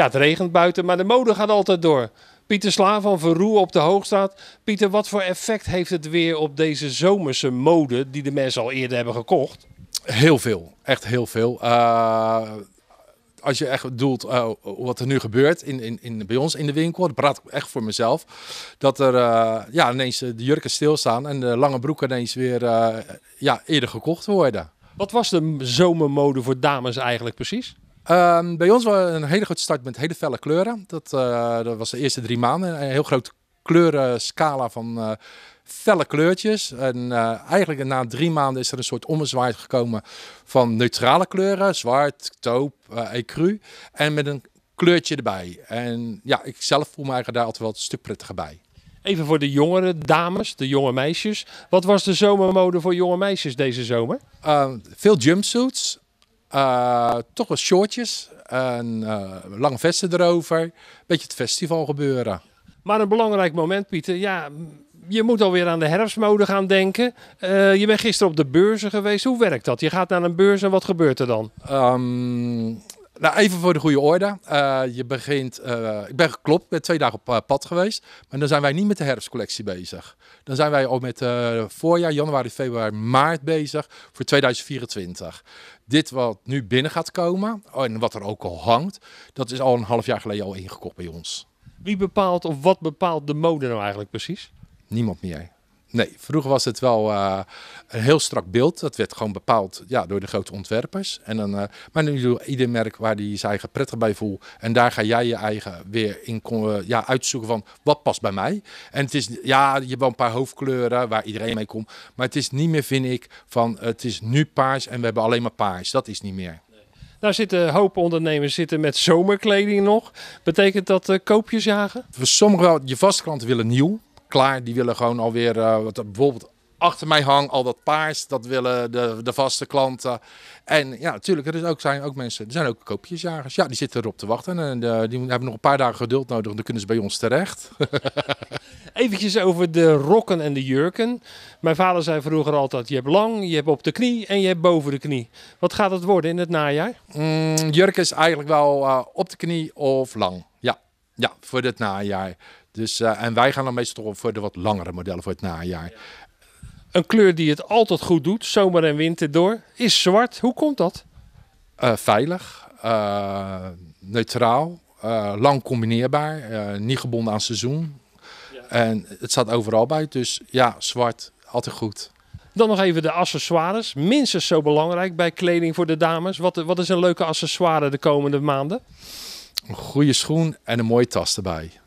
Ja, het regent buiten, maar de mode gaat altijd door. Pieter slaan van Verroe op de Hoogstraat. Pieter, wat voor effect heeft het weer op deze zomerse mode die de mensen al eerder hebben gekocht? Heel veel, echt heel veel. Eh, als je echt doelt eh, wat er nu gebeurt in, in, in, bij ons in de winkel, dat praat ik echt voor mezelf, dat er eh, ja, ineens de jurken stilstaan en de lange broeken ineens weer ja, eerder gekocht worden. Wat was de zomermode voor dames eigenlijk precies? Ehm, bij ons was een hele grote start met hele felle kleuren. Dat, eh, dat was de eerste drie maanden. Een heel grote kleurenscala van uh, felle kleurtjes. En eh, eigenlijk na drie maanden is er een soort ommezwaai gekomen van neutrale kleuren. Zwart, taupe, ecru. En met een kleurtje erbij. En ja, ik zelf voel me eigenlijk daar altijd wel een stuk prettiger bij. Even voor de jongere dames, de jonge meisjes. Wat was de zomermode voor jonge meisjes deze zomer? Ehm, veel jumpsuits, eh, toch wat shortjes en uh, eh, lang vesten erover. Beetje het festival gebeuren. Maar een belangrijk moment, Pieter. Ja, je moet alweer aan de herfstmode gaan denken. Eh, je bent gisteren op de beurzen geweest. Hoe werkt dat? Je gaat naar een beurs en wat gebeurt er dan? Ehm, nou, even voor de goede orde. Eh, je begint, eh, ik ben geklopt, ben twee dagen op eh, pad geweest. Maar dan zijn wij niet met de herfstcollectie bezig. Dan zijn wij ook met uh, voorjaar, januari, februari, maart bezig voor 2024. Dit wat nu binnen gaat komen oh, en wat er ook al hangt, dat is al een half jaar geleden al ingekocht bij ons. Wie bepaalt of wat bepaalt de mode nou eigenlijk precies? Niemand meer. Nee, vroeger was het wel eh, een heel strak beeld. Dat werd gewoon bepaald ja, door de grote ontwerpers. En dan, eh, maar nu doe ieder merk waar hij zijn eigen prettig bij voelt. En daar ga jij je eigen weer in eh, ja, uitzoeken van wat past bij mij. En het is, ja, je hebt wel een paar hoofdkleuren waar iedereen mee komt. Maar het is niet meer, vind ik, van het is nu paars en we hebben alleen maar paars. Dat is niet meer. Daar zitten hoop ondernemers zitten met zomerkleding nog. Betekent dat koopjes jagen? Voor sommige, je vastklanten willen nieuw klaar. Die willen gewoon alweer, uh, wat, bijvoorbeeld achter mij hang al dat paars. Dat willen de, de vaste klanten. En ja, natuurlijk, er is ook, zijn ook mensen, er zijn ook koopjesjagers. Ja, die zitten erop te wachten. En eh, die hebben nog een paar dagen geduld nodig. dan kunnen ze bij ons terecht. Eventjes over de rokken en de jurken. Mijn vader zei vroeger altijd, je hebt lang, je hebt op de knie en je hebt boven de knie. Wat gaat het worden in het najaar? Mm, jurk is eigenlijk wel eh, op de knie of lang, ja. Ja, voor het najaar. Dus, eh, en wij gaan dan meestal toch voor de wat langere modellen voor het najaar. Een kleur die het altijd goed doet, zomer en winter door, is zwart. Hoe komt dat? Eh, veilig, eh, neutraal, lang combineerbaar, niet gebonden aan seizoen. En het staat overal bij, dus ja, zwart, altijd goed. Dan nog even de accessoires. Minstens zo belangrijk bij kleding voor de dames. Wat, wat is een leuke accessoire de komende maanden? een goede schoen en een mooie tas erbij.